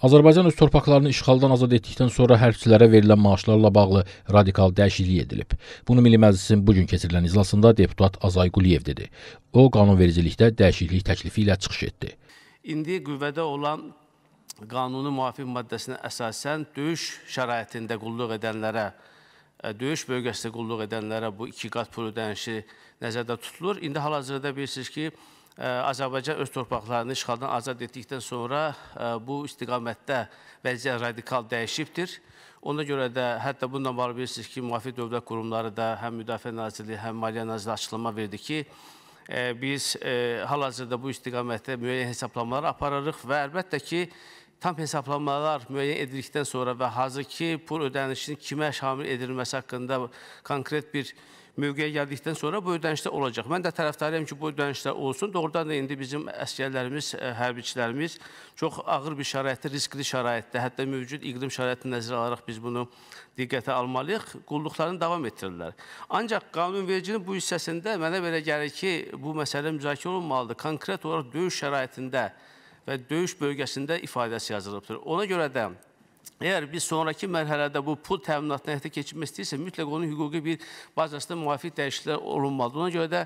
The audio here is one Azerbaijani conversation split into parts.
Azərbaycan öz torpaqlarını işğaldan azad etdikdən sonra hərbçilərə verilən maaşlarla bağlı radikal dəyişiklik edilib. Bunu Milli Məclisin bu gün keçirilən iclasında deputat Azay Quliyev dedi. O qanunvericilikdə dəyişiklik təklifi ilə çıxış etdi. İndi qüvvədə olan qanunu müvafiq maddəsinə əsasən döyüş şəraitində qulluq edənlərə, e, döyüş bölgəsində qulluq edənlərə bu iki qat pul ödənişi nəzərdə tutulur. İndi hal-hazırda bilirsiniz ki, Azərbaycan öz torpaqlarını işğaldan azad etdikdən sonra bu istiqamətdə vəziyyət radikal dəyişibdir. Ona görə də hətta bununla bağlı bilirsiniz ki, müvafiq dövlət qurumları da həm Müdafiə Nazirliyi, həm Maliyyə Nazirliyi açıqlama verdi ki, biz hal-hazırda bu istiqamətdə müəyyən hesablamalar aparırıq və əlbəttə ki, tam hesablamalar müəyyən edildikdən sonra və hazır ki, pul ödənişinin kimə şamil edilməsi haqqında konkret bir mövqeyə gəldikdən sonra bu ödənişlər olacaq. Mən də tərəfdarıyam ki, bu ödənişlər olsun. Doğrudan da indi bizim əskərlərimiz, e, hərbiçilərimiz çox ağır bir şəraitdə, riskli şəraitdə, hətta mövcud iqlim şəraitini nəzərə alaraq biz bunu diqqətə almalıyıq, qulluqlarını davam etdirirlər. Ancaq qanunvericinin bu hissəsində mənə belə gəlir ki, bu məsələ müzakirə olunmalıdır. Konkret olaraq döyüş şəraitində və döyüş bölgəsində ifadəsi yazılıbdır. Ona görə də Əgər biz sonrakı mərhələdə bu pul təminatını həyata keçirmək istəyirsə, mütləq onun hüquqi bir bazasında müvafiq dəyişikliklər olunmalıdır. Ona görə də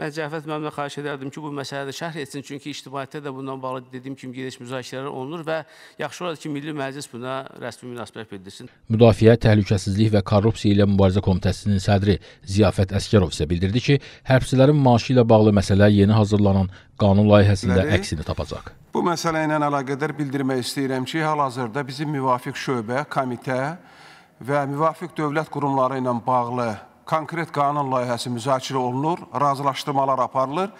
mən Cəfət müəllimə xahiş edərdim ki, bu məsələdə şərh etsin, çünki ictimaiyyətdə də bundan bağlı dediyim kimi geniş müzakirələr olunur və yaxşı olar ki, Milli Məclis buna rəsmi münasibət bildirsin. Müdafiə, Təhlükəsizlik və Korrupsiya ilə Mübarizə Komitəsinin sədri Ziyafət Əskərov isə bildirdi ki, hərbçilərin maaşı ilə bağlı məsələ yeni hazırlanan qanun layihəsində əksini tapacaq. Bu məsələ ilə əlaqədar bildirmək istəyirəm ki, hal-hazırda bizim müvafiq şöbə, komitə və müvafiq dövlət qurumları ilə bağlı konkret qanun layihəsi müzakirə olunur, razılaşdırmalar aparılır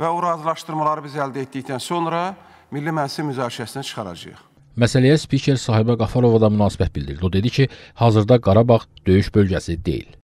və o razılaşdırmaları biz əldə etdikdən sonra Milli Məclisin müzakirəsinə çıxaracağıq. Məsələyə spiker Sahibə Qafarova da münasibət bildirdi. O dedi ki, hazırda Qarabağ döyüş bölgəsi deyil.